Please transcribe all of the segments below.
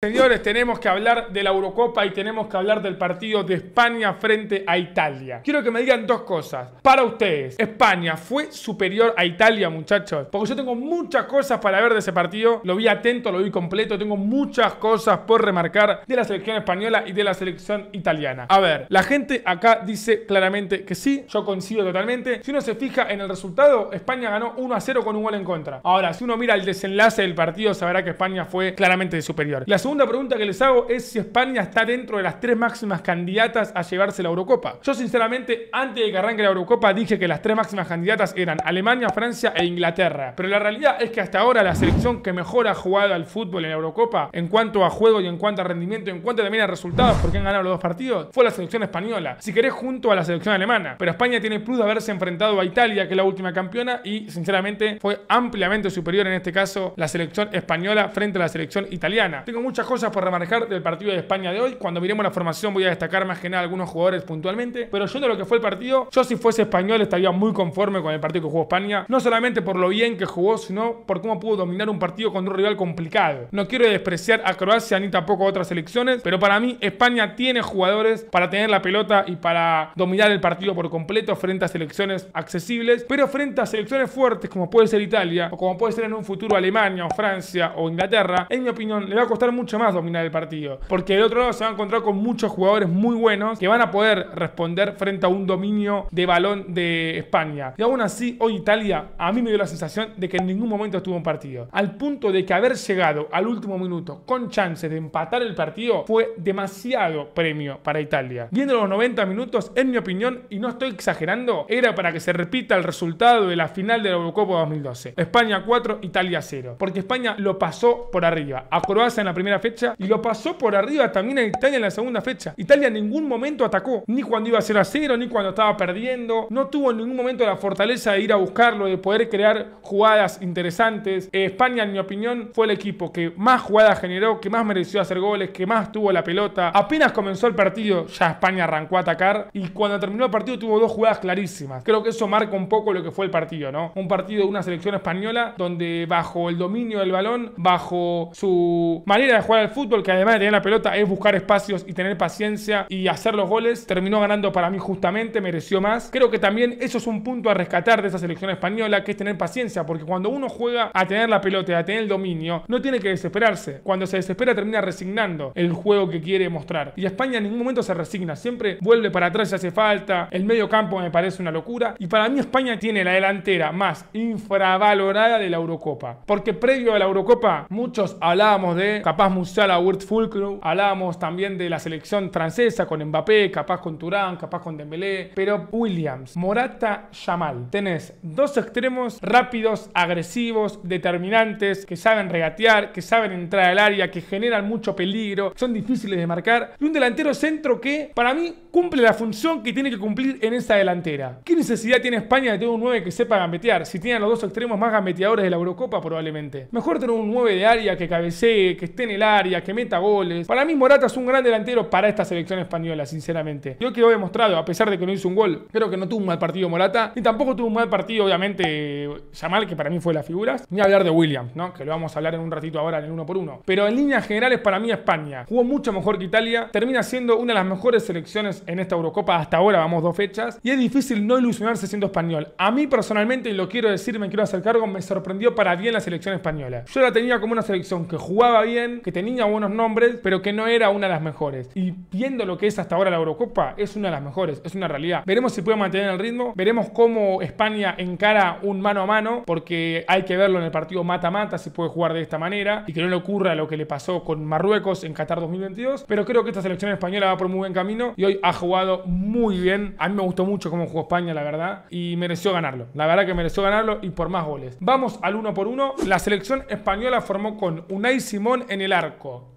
Señores, tenemos que hablar de la Eurocopa y tenemos que hablar del partido de España frente a Italia. Quiero que me digan dos cosas. Para ustedes, ¿España fue superior a Italia, muchachos? Porque yo tengo muchas cosas para ver de ese partido. Lo vi atento, lo vi completo. Tengo muchas cosas por remarcar de la selección española y de la selección italiana. A ver, la gente acá dice claramente que sí. Yo coincido totalmente. Si uno se fija en el resultado, España ganó 1 a 0 con un gol en contra. Ahora, si uno mira el desenlace del partido, sabrá que España fue claramente superior segunda pregunta que les hago es si España está dentro de las tres máximas candidatas a llevarse la Eurocopa. Yo sinceramente, antes de que arranque la Eurocopa, dije que las tres máximas candidatas eran Alemania, Francia e Inglaterra. Pero la realidad es que hasta ahora la selección que mejor ha jugado al fútbol en la Eurocopa, en cuanto a juego y en cuanto a rendimiento, en cuanto también a resultados, porque han ganado los dos partidos, fue la selección española. Si querés, junto a la selección alemana. Pero España tiene plus de haberse enfrentado a Italia, que es la última campeona, y sinceramente fue ampliamente superior en este caso la selección española frente a la selección italiana. Tengo mucho cosas por remarcar del partido de España de hoy. Cuando miremos la formación voy a destacar más que nada algunos jugadores puntualmente. Pero yo de lo que fue el partido, yo si fuese español estaría muy conforme con el partido que jugó España. No solamente por lo bien que jugó, sino por cómo pudo dominar un partido contra un rival complicado. No quiero despreciar a Croacia ni tampoco a otras selecciones, pero para mí España tiene jugadores para tener la pelota y para dominar el partido por completo frente a selecciones accesibles, pero frente a selecciones fuertes como puede ser Italia o como puede ser en un futuro Alemania o Francia o Inglaterra, en mi opinión le va a costar mucho más dominar el partido. Porque del otro lado se va a encontrar con muchos jugadores muy buenos que van a poder responder frente a un dominio de balón de España. Y aún así, hoy Italia a mí me dio la sensación de que en ningún momento estuvo un partido. Al punto de que haber llegado al último minuto con chances de empatar el partido fue demasiado premio para Italia. Viendo los 90 minutos, en mi opinión, y no estoy exagerando, era para que se repita el resultado de la final de la Eurocopa 2012. España 4, Italia 0. Porque España lo pasó por arriba. A Croacia en la primera fecha y lo pasó por arriba también a Italia en la segunda fecha. Italia en ningún momento atacó, ni cuando iba a ser a cero, ni cuando estaba perdiendo. No tuvo en ningún momento la fortaleza de ir a buscarlo, de poder crear jugadas interesantes. Eh, España, en mi opinión, fue el equipo que más jugadas generó, que más mereció hacer goles, que más tuvo la pelota. Apenas comenzó el partido, ya España arrancó a atacar y cuando terminó el partido tuvo dos jugadas clarísimas. Creo que eso marca un poco lo que fue el partido, ¿no? Un partido de una selección española donde bajo el dominio del balón, bajo su manera de jugar al fútbol, que además de tener la pelota es buscar espacios y tener paciencia y hacer los goles, terminó ganando para mí justamente, mereció más. Creo que también eso es un punto a rescatar de esa selección española, que es tener paciencia, porque cuando uno juega a tener la pelota, a tener el dominio, no tiene que desesperarse. Cuando se desespera termina resignando el juego que quiere mostrar. Y España en ningún momento se resigna, siempre vuelve para atrás si hace falta. El medio campo me parece una locura. Y para mí España tiene la delantera más infravalorada de la Eurocopa. Porque previo a la Eurocopa muchos hablábamos de capaz Hablábamos ya la World Fulcrum, hablábamos también de la selección francesa con Mbappé, capaz con Turán, capaz con Dembélé, pero Williams, Morata, Jamal Tenés dos extremos rápidos, agresivos, determinantes, que saben regatear, que saben entrar al área, que generan mucho peligro, son difíciles de marcar. Y un delantero centro que, para mí, cumple la función que tiene que cumplir en esa delantera. ¿Qué necesidad tiene España de tener un 9 que sepa gambetear? Si tienen los dos extremos más gambeteadores de la Eurocopa, probablemente. Mejor tener un 9 de área que cabecee, que esté en el área que meta goles. Para mí Morata es un gran delantero para esta selección española, sinceramente. Yo que lo he demostrado, a pesar de que no hizo un gol, creo que no tuvo un mal partido Morata. ni tampoco tuvo un mal partido, obviamente, Yamal, que para mí fue las figuras. Ni hablar de Williams, ¿no? Que lo vamos a hablar en un ratito ahora en el uno por uno. Pero en líneas generales, para mí España jugó mucho mejor que Italia. Termina siendo una de las mejores selecciones en esta Eurocopa. Hasta ahora vamos dos fechas. Y es difícil no ilusionarse siendo español. A mí personalmente, y lo quiero decir, me quiero hacer cargo, me sorprendió para bien la selección española. Yo la tenía como una selección que jugaba bien, que tenía buenos nombres, pero que no era una de las mejores. Y viendo lo que es hasta ahora la Eurocopa, es una de las mejores, es una realidad. Veremos si puede mantener el ritmo, veremos cómo España encara un mano a mano, porque hay que verlo en el partido mata-mata si puede jugar de esta manera y que no le ocurra lo que le pasó con Marruecos en Qatar 2022. Pero creo que esta selección española va por muy buen camino y hoy ha jugado muy bien. A mí me gustó mucho cómo jugó España, la verdad, y mereció ganarlo. La verdad que mereció ganarlo y por más goles. Vamos al uno por uno. La selección española formó con Unai Simón en el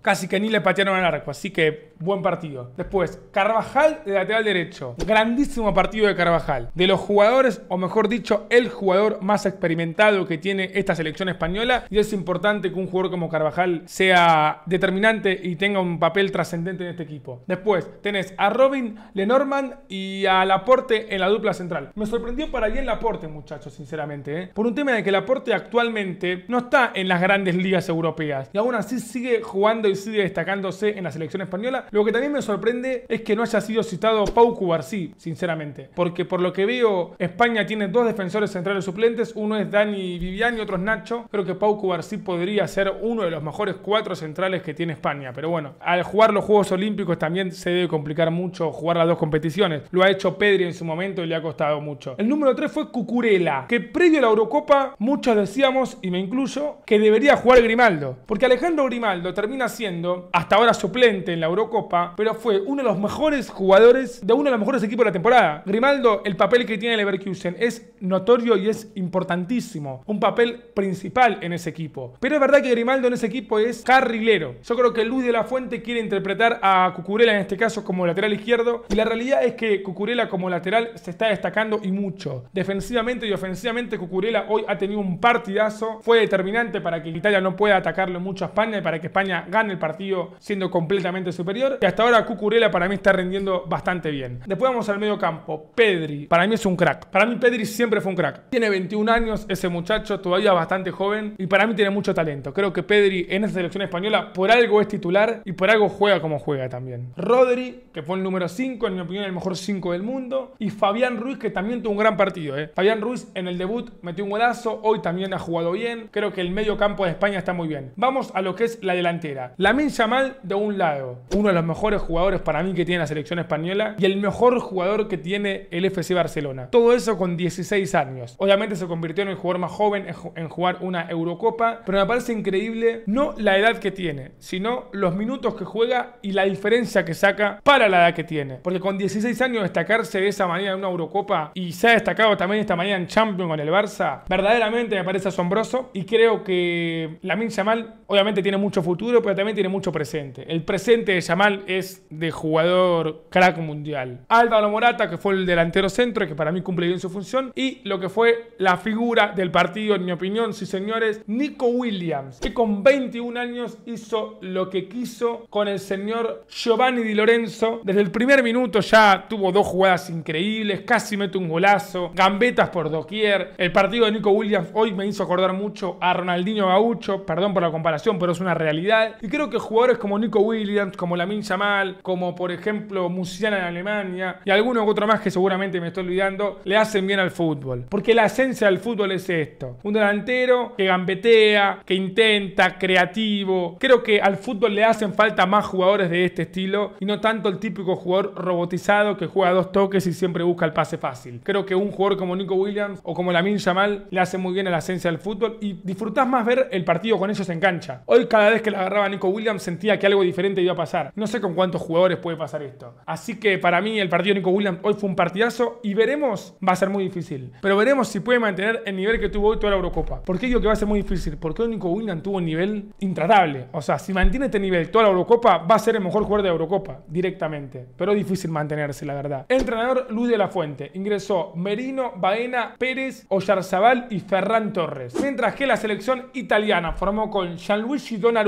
Casi que ni le patearon al arco, así que buen partido. Después, Carvajal de lateral derecho. Grandísimo partido de Carvajal. De los jugadores, o mejor dicho, el jugador más experimentado que tiene esta selección española. Y es importante que un jugador como Carvajal sea determinante y tenga un papel trascendente en este equipo. Después, tenés a Robin Lenormand y a Laporte en la dupla central. Me sorprendió para bien Laporte, muchachos, sinceramente. ¿eh? Por un tema de que Laporte actualmente no está en las grandes ligas europeas. Y aún así sigue jugando y sigue destacándose en la selección española. Lo que también me sorprende es que no haya sido citado Pau Cubarsí, sinceramente. Porque por lo que veo, España tiene dos defensores centrales suplentes. Uno es Dani Viviani, otro es Nacho. Creo que Pau Cubarsí podría ser uno de los mejores cuatro centrales que tiene España. Pero bueno, al jugar los Juegos Olímpicos también se debe complicar mucho jugar las dos competiciones. Lo ha hecho Pedri en su momento y le ha costado mucho. El número 3 fue Cucurella, que previo a la Eurocopa muchos decíamos, y me incluyo, que debería jugar Grimaldo. Porque Alejandro Grimaldo termina siendo, hasta ahora suplente en la Eurocopa, pero fue uno de los mejores jugadores de uno de los mejores equipos de la temporada. Grimaldo, el papel que tiene Leverkusen es notorio y es importantísimo. Un papel principal en ese equipo. Pero es verdad que Grimaldo en ese equipo es carrilero. Yo creo que Luis de la Fuente quiere interpretar a Cucurella en este caso como lateral izquierdo. Y la realidad es que Cucurella como lateral se está destacando y mucho. Defensivamente y ofensivamente, Cucurella hoy ha tenido un partidazo. Fue determinante para que Italia no pueda atacarlo mucho a España y para que España gana el partido siendo completamente superior. Y hasta ahora Cucurella para mí está rendiendo bastante bien. Después vamos al medio campo. Pedri, para mí es un crack. Para mí Pedri siempre fue un crack. Tiene 21 años ese muchacho, todavía bastante joven y para mí tiene mucho talento. Creo que Pedri en esa selección española por algo es titular y por algo juega como juega también. Rodri, que fue el número 5, en mi opinión el mejor 5 del mundo. Y Fabián Ruiz, que también tuvo un gran partido. Eh. Fabián Ruiz en el debut metió un golazo, hoy también ha jugado bien. Creo que el medio campo de España está muy bien. Vamos a lo que es la delantera. Lamin Yamal de un lado, uno de los mejores jugadores para mí que tiene la selección española y el mejor jugador que tiene el FC Barcelona. Todo eso con 16 años. Obviamente se convirtió en el jugador más joven en jugar una Eurocopa, pero me parece increíble no la edad que tiene, sino los minutos que juega y la diferencia que saca para la edad que tiene. Porque con 16 años destacarse de esa manera en una Eurocopa y se ha destacado también esta mañana en Champions con el Barça, verdaderamente me parece asombroso y creo que Lamin Yamal obviamente tiene mucho futuro futuro, pero también tiene mucho presente. El presente de Yamal es de jugador crack mundial. Álvaro Morata, que fue el delantero centro, y que para mí cumple bien su función. Y lo que fue la figura del partido, en mi opinión, sí señores, Nico Williams, que con 21 años hizo lo que quiso con el señor Giovanni Di Lorenzo. Desde el primer minuto ya tuvo dos jugadas increíbles, casi mete un golazo, gambetas por doquier. El partido de Nico Williams hoy me hizo acordar mucho a Ronaldinho Gaucho, perdón por la comparación, pero es una realidad y creo que jugadores como Nico Williams, como Lamin Yamal, como por ejemplo Musiana en Alemania y alguno u otro más que seguramente me estoy olvidando, le hacen bien al fútbol. Porque la esencia del fútbol es esto. Un delantero que gambetea, que intenta, creativo. Creo que al fútbol le hacen falta más jugadores de este estilo y no tanto el típico jugador robotizado que juega dos toques y siempre busca el pase fácil. Creo que un jugador como Nico Williams o como Lamin Yamal le hace muy bien a la esencia del fútbol y disfrutás más ver el partido con ellos en cancha. Hoy cada vez que agarraba Nico Williams sentía que algo diferente iba a pasar. No sé con cuántos jugadores puede pasar esto. Así que para mí el partido de Nico Williams hoy fue un partidazo y veremos, va a ser muy difícil. Pero veremos si puede mantener el nivel que tuvo hoy toda la Eurocopa. ¿Por qué digo que va a ser muy difícil? Porque hoy Nico Williams tuvo un nivel intratable. O sea, si mantiene este nivel toda la Eurocopa, va a ser el mejor jugador de la Eurocopa directamente. Pero difícil mantenerse, la verdad. Entrenador Luis de la Fuente. Ingresó Merino, Baena, Pérez, Oyarzabal y Ferran Torres. Mientras que la selección italiana formó con Gianluigi Donnarumma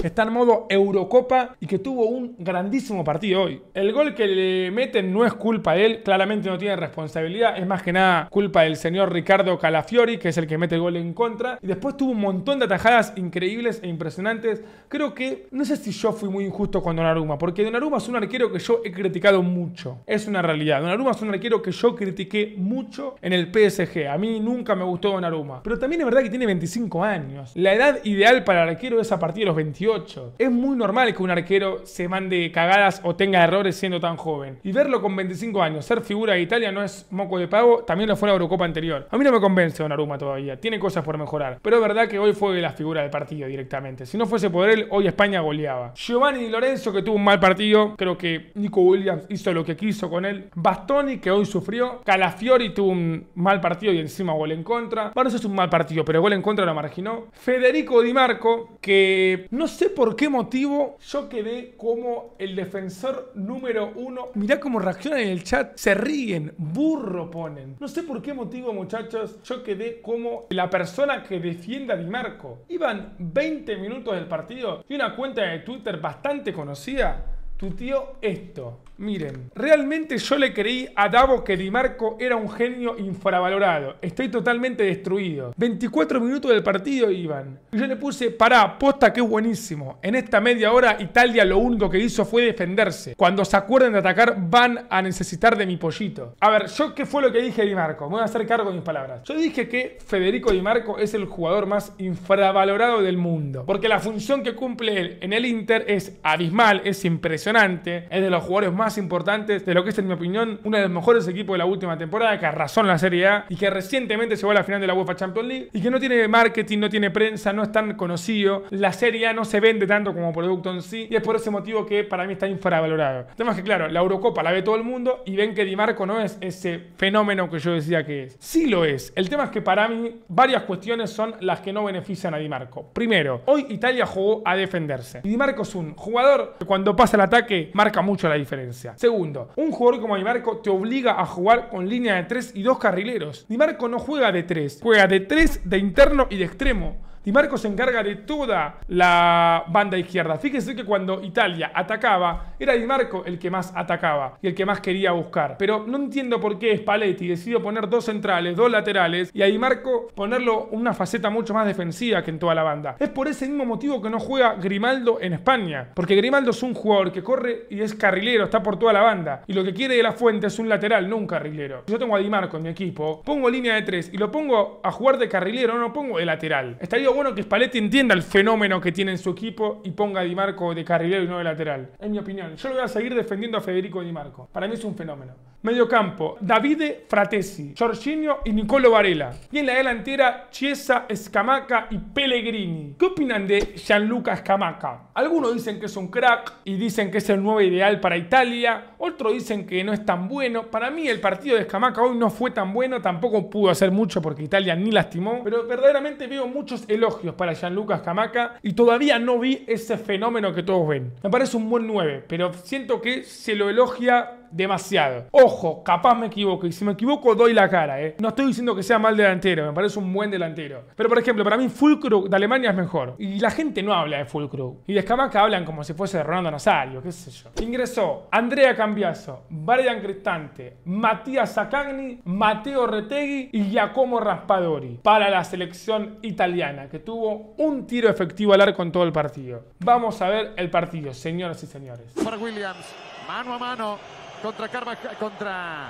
que está en modo Eurocopa y que tuvo un grandísimo partido hoy. El gol que le meten no es culpa de él, claramente no tiene responsabilidad, es más que nada culpa del señor Ricardo Calafiori, que es el que mete el gol en contra. Y después tuvo un montón de atajadas increíbles e impresionantes. Creo que, no sé si yo fui muy injusto con Donnarumma, porque Donnarumma es un arquero que yo he criticado mucho. Es una realidad. Donnarumma es un arquero que yo critiqué mucho en el PSG. A mí nunca me gustó Donnarumma. Pero también es verdad que tiene 25 años. La edad ideal para el arquero es a partir los 28. Es muy normal que un arquero se mande cagadas o tenga errores siendo tan joven. Y verlo con 25 años, ser figura de Italia no es moco de pavo, también lo fue la Eurocopa anterior. A mí no me convence Donnarumma todavía, tiene cosas por mejorar. Pero es verdad que hoy fue la figura del partido directamente. Si no fuese por él, hoy España goleaba. Giovanni Di Lorenzo, que tuvo un mal partido, creo que Nico Williams hizo lo que quiso con él. Bastoni, que hoy sufrió. Calafiori tuvo un mal partido y encima gol en contra. eso es un mal partido, pero gol en contra lo marginó. Federico Di Marco, que no sé por qué motivo yo quedé como el defensor número uno. Mirá cómo reaccionan en el chat. Se ríen, burro ponen. No sé por qué motivo, muchachos, yo quedé como la persona que defiende a Di Marco. Iban 20 minutos del partido y una cuenta de Twitter bastante conocida tu tío esto. Miren, realmente yo le creí a Davo que Di Marco era un genio infravalorado. Estoy totalmente destruido. 24 minutos del partido iban. Yo le puse, pará, posta que es buenísimo. En esta media hora Italia lo único que hizo fue defenderse. Cuando se acuerden de atacar van a necesitar de mi pollito. A ver, yo qué fue lo que dije Di Marco. Me voy a hacer cargo de mis palabras. Yo dije que Federico Di Marco es el jugador más infravalorado del mundo. Porque la función que cumple él en el Inter es abismal, es impresionante es de los jugadores más importantes de lo que es, en mi opinión, uno de los mejores equipos de la última temporada, que arrasó en la Serie A y que recientemente llegó a la final de la UEFA Champions League y que no tiene marketing, no tiene prensa, no es tan conocido. La Serie A no se vende tanto como producto en sí y es por ese motivo que para mí está infravalorado. El tema que, claro, la Eurocopa la ve todo el mundo y ven que Di Marco no es ese fenómeno que yo decía que es. Sí lo es. El tema es que para mí varias cuestiones son las que no benefician a Di Marco. Primero, hoy Italia jugó a defenderse. Y Di Marco es un jugador que cuando pasa el ataque que marca mucho la diferencia. Segundo, un jugador como Di Marco te obliga a jugar con línea de 3 y 2 carrileros. Di Marco no juega de 3, juega de 3, de interno y de extremo. Di Marco se encarga de toda la banda izquierda. Fíjense que cuando Italia atacaba, era Di Marco el que más atacaba y el que más quería buscar. Pero no entiendo por qué Spalletti decidió poner dos centrales, dos laterales y a Di Marco ponerlo una faceta mucho más defensiva que en toda la banda. Es por ese mismo motivo que no juega Grimaldo en España. Porque Grimaldo es un jugador que corre y es carrilero, está por toda la banda. Y lo que quiere de la fuente es un lateral, no un carrilero. Yo tengo a Di Marco en mi equipo, pongo línea de tres y lo pongo a jugar de carrilero, no lo pongo de lateral. Estaría bueno que Spalletti entienda el fenómeno que tiene en su equipo y ponga a Di Marco de carrilero y no de lateral. Es mi opinión. Yo lo voy a seguir defendiendo a Federico Di Marco. Para mí es un fenómeno. Medio campo, Davide Fratesi, Jorginho y Nicolo Varela. Y en la delantera, Chiesa, Scamaca y Pellegrini. ¿Qué opinan de Gianluca Scamaca? Algunos dicen que es un crack y dicen que es el nuevo ideal para Italia. Otros dicen que no es tan bueno. Para mí el partido de Escamaca hoy no fue tan bueno. Tampoco pudo hacer mucho porque Italia ni lastimó. Pero verdaderamente veo muchos el elogios para Lucas Camaca y todavía no vi ese fenómeno que todos ven. Me parece un buen 9, pero siento que se lo elogia demasiado. Ojo, capaz me equivoco. Y si me equivoco, doy la cara, ¿eh? No estoy diciendo que sea mal delantero. Me parece un buen delantero. Pero, por ejemplo, para mí Fulcro de Alemania es mejor. Y la gente no habla de Fulcro. Y de que hablan como si fuese de Ronaldo Nazario, qué sé yo. Ingresó Andrea Cambiaso, Brian Cristante, Matías Sacagni, Mateo Retegui y Giacomo Raspadori para la selección italiana, que tuvo un tiro efectivo al arco en todo el partido. Vamos a ver el partido, señoras y señores. Para Williams, mano a mano contra Carvajal, contra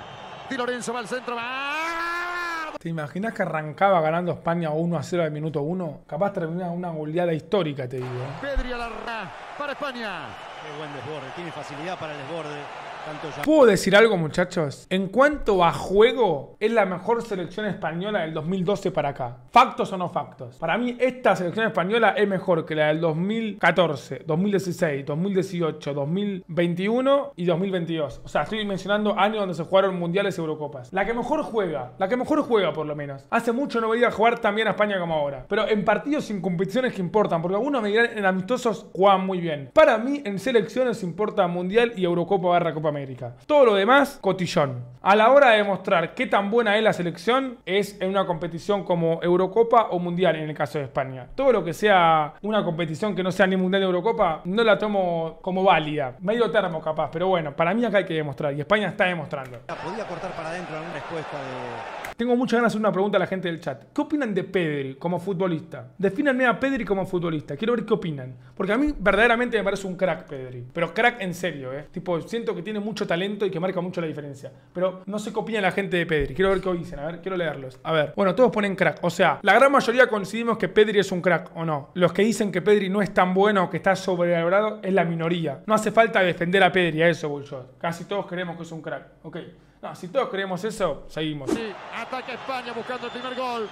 Di Lorenzo, va al centro, va. ¿Te imaginas que arrancaba ganando España 1 a 0 al minuto 1? Capaz termina una goleada histórica, te digo. ¿eh? Pedri a la para España. Qué buen desborde, tiene facilidad para el desborde. ¿Puedo decir algo, muchachos? En cuanto a juego, es la mejor selección española del 2012 para acá. ¿Factos o no factos? Para mí, esta selección española es mejor que la del 2014, 2016, 2018, 2021 y 2022. O sea, estoy mencionando años donde se jugaron mundiales y Eurocopas. La que mejor juega, la que mejor juega por lo menos. Hace mucho no veía jugar tan bien a España como ahora. Pero en partidos sin competiciones que importan, porque algunos me dirán en amistosos juegan muy bien. Para mí, en selecciones importa Mundial y Eurocopa barra Copa América. Todo lo demás, cotillón. A la hora de demostrar qué tan buena es la selección, es en una competición como Eurocopa o Mundial, en el caso de España. Todo lo que sea una competición que no sea ni Mundial ni Eurocopa, no la tomo como válida. Medio termo capaz, pero bueno, para mí acá hay que demostrar y España está demostrando. Podía cortar para adentro una respuesta de tengo muchas ganas de hacer una pregunta a la gente del chat. ¿Qué opinan de Pedri como futbolista? Defínanme a Pedri como futbolista. Quiero ver qué opinan. Porque a mí verdaderamente me parece un crack Pedri. Pero crack en serio, ¿eh? Tipo, siento que tiene mucho talento y que marca mucho la diferencia. Pero no sé qué opina la gente de Pedri. Quiero ver qué dicen. A ver, quiero leerlos. A ver. Bueno, todos ponen crack. O sea, la gran mayoría coincidimos que Pedri es un crack o no. Los que dicen que Pedri no es tan bueno o que está sobrevalorado es la minoría. No hace falta defender a Pedri, a eso bullshot. Casi todos creemos que es un crack. Ok. No, si todos creemos eso, seguimos. Sí, ataca España buscando el primer gol.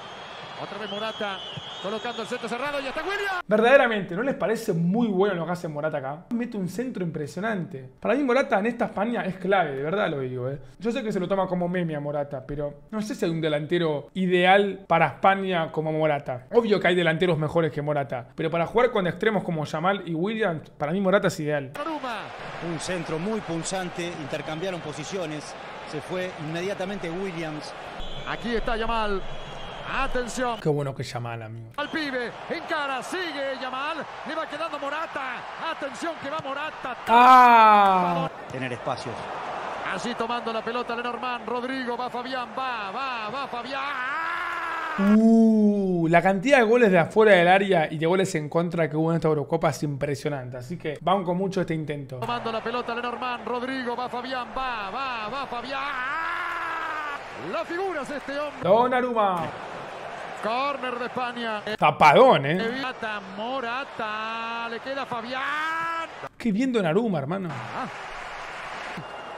Otra vez Morata colocando el centro cerrado y está William. Verdaderamente, ¿no les parece muy bueno lo que hace Morata acá? Mete un centro impresionante. Para mí Morata en esta España es clave, de verdad lo digo. ¿eh? Yo sé que se lo toma como meme a Morata, pero no sé si hay un delantero ideal para España como Morata. Obvio que hay delanteros mejores que Morata, pero para jugar con extremos como Yamal y Williams, para mí Morata es ideal. Un centro muy punzante, intercambiaron posiciones. Se fue inmediatamente Williams. Aquí está Yamal. Atención. Qué bueno que Yamal, amigo. Al pibe. en cara Sigue Yamal. Le va quedando Morata. Atención que va Morata. Ah. Tener espacios. Así tomando la pelota Lenormand. Rodrigo. Va Fabián. Va, va, va Fabián. Uh, la cantidad de goles de afuera del área y de goles en contra que hubo en esta Eurocopa es impresionante. Así que con mucho este intento. Tomando la pelota Lenormand, Rodrigo, va Fabián, va, va, va Fabián. La figura es este hombre. Donnarumma. Corner de España. Tapadón, eh. Morata, Morata. Le queda Fabián. Qué bien Donnarumma, hermano. Ah.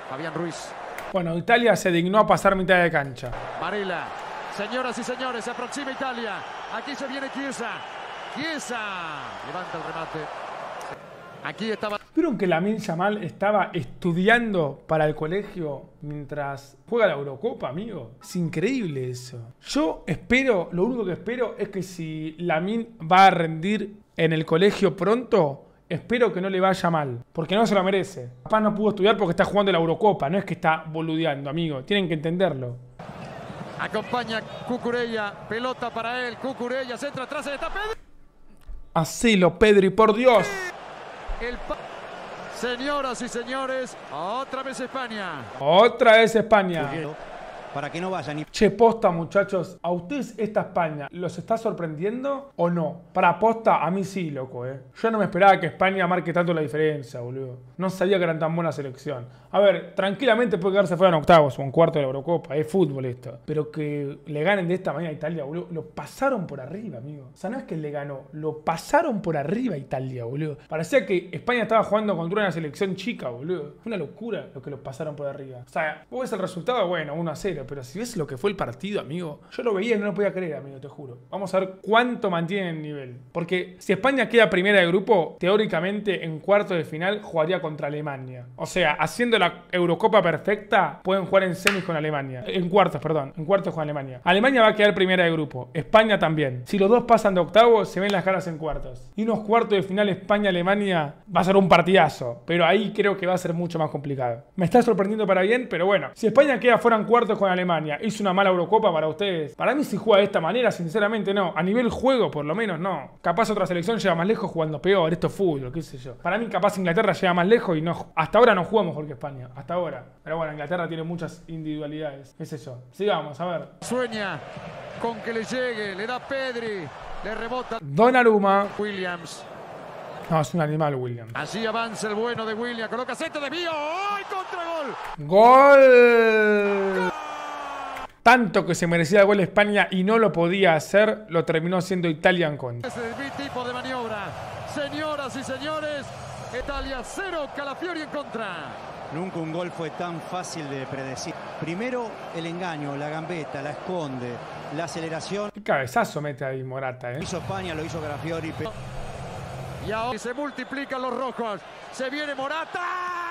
Fabián Ruiz. Bueno, Italia se dignó a pasar mitad de cancha. Varela. Señoras y señores, se aproxima Italia. Aquí se viene Chiesa. Chiesa. Levanta el remate. Aquí estaba... ¿Vieron que Lamin Yamal estaba estudiando para el colegio mientras juega la Eurocopa, amigo? Es increíble eso. Yo espero, lo único que espero es que si Lamin va a rendir en el colegio pronto, espero que no le vaya mal, porque no se lo merece. Papá no pudo estudiar porque está jugando la Eurocopa, no es que está boludeando, amigo. Tienen que entenderlo. Acompaña Cucurella, pelota para él, Cucurella, centra atrás, está lo Pedro, y por Dios. Señoras y señores, otra vez España. Otra vez España para que no vayan. Y... Che, posta, muchachos, ¿a ustedes esta España los está sorprendiendo o no? Para posta, a mí sí, loco, eh. Yo no me esperaba que España marque tanto la diferencia, boludo. No sabía que eran tan buena selección. A ver, tranquilamente puede quedarse fuera en octavos o en cuarto de la Eurocopa, es fútbol esto. Pero que le ganen de esta manera a Italia, boludo, lo pasaron por arriba, amigo. O sea, no es que le ganó, lo pasaron por arriba a Italia, boludo. Parecía que España estaba jugando contra una selección chica, boludo. Fue una locura lo que lo pasaron por arriba. O sea, vos ves el resultado, bueno, 1 a 0 pero si ves lo que fue el partido, amigo. Yo lo veía y no lo podía creer, amigo, te juro. Vamos a ver cuánto mantiene el nivel. Porque si España queda primera de grupo, teóricamente en cuarto de final jugaría contra Alemania. O sea, haciendo la Eurocopa perfecta, pueden jugar en semis con Alemania. En cuartos, perdón. En cuartos con Alemania. Alemania va a quedar primera de grupo. España también. Si los dos pasan de octavo, se ven las caras en cuartos. Y unos cuartos de final España-Alemania va a ser un partidazo. Pero ahí creo que va a ser mucho más complicado. Me está sorprendiendo para bien, pero bueno. Si España queda fuera en cuartos con Alemania, ¿hizo una mala Eurocopa para ustedes? Para mí si juega de esta manera, sinceramente no. A nivel juego, por lo menos, no. Capaz otra selección llega más lejos jugando peor. Esto es fútbol, qué sé yo. Para mí capaz Inglaterra llega más lejos y no... Hasta ahora no juega mejor que España. Hasta ahora. Pero bueno, Inglaterra tiene muchas individualidades. Es sé yo. Sigamos, a ver. Sueña con que le llegue. Le da Pedri. Le rebota. Aruma. Williams. No, es un animal, Williams Así avanza el bueno de William. Coloca centro de mío. ¡Ay, contragol! ¡Gol! ¡Gol! Tanto que se merecía el gol España y no lo podía hacer, lo terminó haciendo Italia en contra. Ese tipo de maniobra. Señoras y señores, Italia 0, Calafiori en contra. Nunca un gol fue tan fácil de predecir. Primero el engaño, la gambeta, la esconde, la aceleración. Qué cabezazo mete ahí Morata, ¿eh? Hizo España, lo hizo Calafiori. Y ahora se multiplican los rojos. Se viene Morata.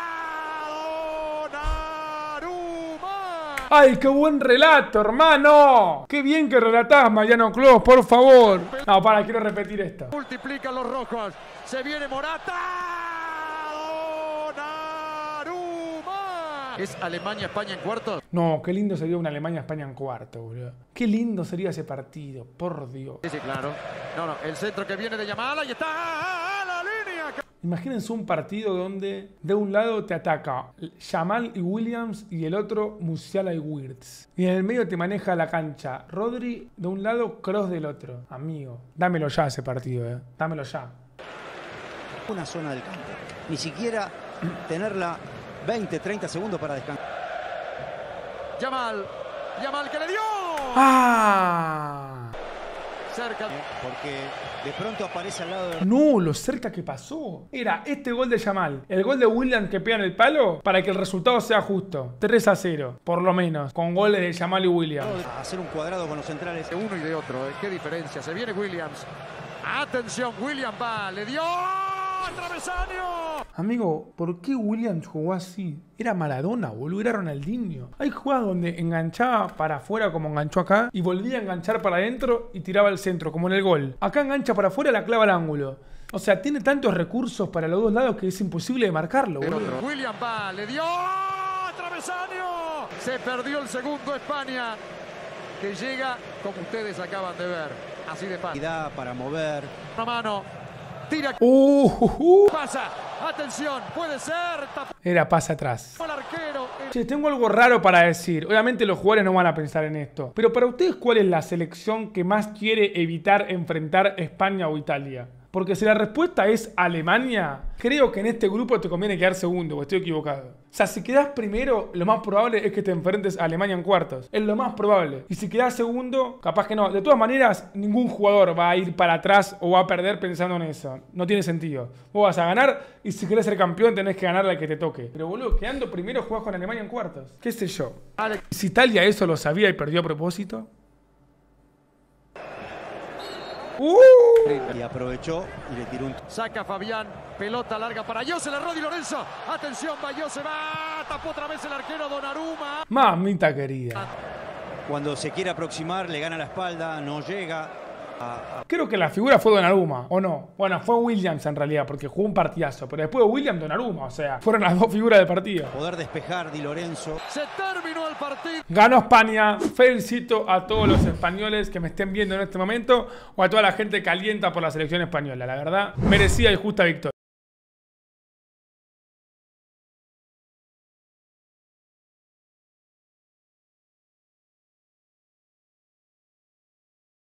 ¡Ay, qué buen relato, hermano! ¡Qué bien que relatás, Mariano Clos, por favor! No, para, quiero repetir esto. Multiplica los rojos. Se viene Morata. ¿Es Alemania-España en cuarto? No, qué lindo sería una Alemania-España en cuarto, boludo. Qué lindo sería ese partido, por Dios. Sí, sí, claro. No, no, el centro que viene de Yamala y está... Imagínense un partido donde de un lado te ataca Jamal y Williams y el otro Musiala y Wirtz. Y en el medio te maneja la cancha Rodri de un lado, Cross del otro. Amigo, dámelo ya ese partido, eh. Dámelo ya. Una zona del campo. Ni siquiera tenerla 20, 30 segundos para descansar. Jamal, Jamal que le dio. ¡Ah! Cerca. Porque de pronto aparece al lado de... No, lo cerca que pasó. Era este gol de Yamal, el gol de William que pega en el palo para que el resultado sea justo. 3 a 0, por lo menos, con goles de Yamal y William. hacer un cuadrado con los centrales. De uno y de otro, ¿eh? qué diferencia. Se viene Williams. Atención, William va, le dio... ¡ah! ¡Travesaño! Amigo, ¿por qué Williams jugó así? Era Maradona, boludo, era Ronaldinho. Hay jugadas donde enganchaba para afuera como enganchó acá y volvía a enganchar para adentro y tiraba al centro, como en el gol. Acá engancha para afuera, la clava al ángulo. O sea, tiene tantos recursos para los dos lados que es imposible de marcarlo, boludo. William va, le dio ¡ah! travesaño. Se perdió el segundo España que llega como ustedes acaban de ver, así de fácil. Para mover. Una mano Uh, uh, uh. Atención, puede ser. Era pasa atrás. Si tengo algo raro para decir. Obviamente los jugadores no van a pensar en esto. Pero para ustedes, ¿cuál es la selección que más quiere evitar enfrentar España o Italia? Porque si la respuesta es Alemania, creo que en este grupo te conviene quedar segundo, o estoy equivocado. O sea, si quedas primero, lo más probable es que te enfrentes a Alemania en cuartos. Es lo más probable. Y si quedas segundo, capaz que no. De todas maneras, ningún jugador va a ir para atrás o va a perder pensando en eso. No tiene sentido. Vos vas a ganar y si querés ser campeón tenés que ganar la que te toque. Pero boludo, quedando primero jugás con Alemania en cuartos. ¿Qué sé yo? Si Italia eso lo sabía y perdió a propósito. ¡Uh! Y aprovechó y le tiró un... Saca Fabián. Pelota larga para la Di Lorenzo. Atención, va se va. Tapó otra vez el arquero Donaruma. Mamita querida. Cuando se quiere aproximar, le gana la espalda, no llega. Creo que la figura fue Donnarumma, ¿o no? Bueno, fue Williams en realidad, porque jugó un partidazo. Pero después Williams, Donnarumma, o sea, fueron las dos figuras del partido. Poder despejar Di Lorenzo. Se terminó el partido. Ganó España. Felicito a todos los españoles que me estén viendo en este momento o a toda la gente calienta por la selección española. La verdad, Merecía y justa victoria.